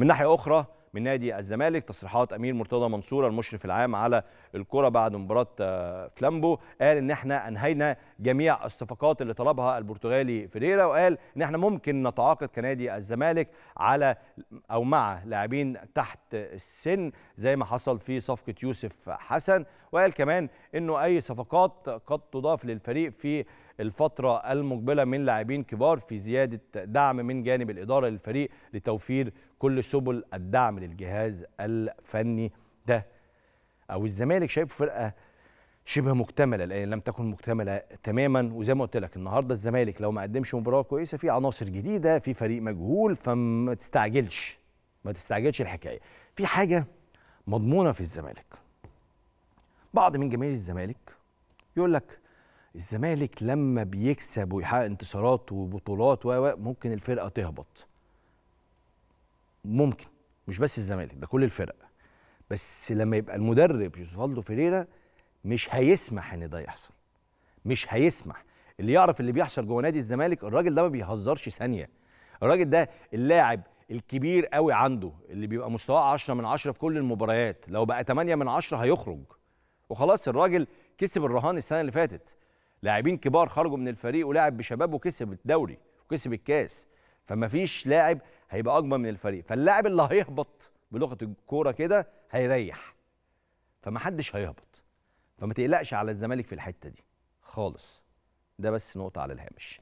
من ناحيه اخرى من نادي الزمالك تصريحات امير مرتضى منصور المشرف العام على الكره بعد مباراه آه، فلامبو قال ان احنا انهينا جميع الصفقات اللي طلبها البرتغالي فيريرا وقال ان احنا ممكن نتعاقد كنادي الزمالك على او مع لاعبين تحت السن زي ما حصل في صفقه يوسف حسن وقال كمان انه اي صفقات قد تضاف للفريق في الفترة المقبلة من لاعبين كبار في زيادة دعم من جانب الإدارة للفريق لتوفير كل سبل الدعم للجهاز الفني ده أو الزمالك شايفه فرقة شبه مكتمله لأن لم تكن مكتمله تماما وزي ما قلت لك النهارده الزمالك لو ما قدمش مباراه كويسه في عناصر جديده في فريق مجهول فما تستعجلش ما تستعجلش الحكايه في حاجه مضمونه في الزمالك بعض من جماهير الزمالك يقول لك الزمالك لما بيكسب ويحقق انتصارات وبطولات و ممكن الفرقه تهبط ممكن مش بس الزمالك ده كل الفرق بس لما يبقى المدرب جوزفالدو فيريرا مش هيسمح ان ده يحصل مش هيسمح اللي يعرف اللي بيحصل جوه نادي الزمالك الراجل ده ما بيهزرش ثانيه الراجل ده اللاعب الكبير قوي عنده اللي بيبقى مستواه 10 من 10 في كل المباريات لو بقى 8 من 10 هيخرج وخلاص الراجل كسب الرهان السنه اللي فاتت لاعبين كبار خرجوا من الفريق ولعب بشباب وكسب الدوري وكسب الكاس فما فيش لاعب هيبقى اكبر من الفريق فاللاعب اللي هيهبط بلغه الكوره كده هيريح فما حدش هيهبط فما تقلقش على الزمالك في الحته دي خالص ده بس نقطه على الهامش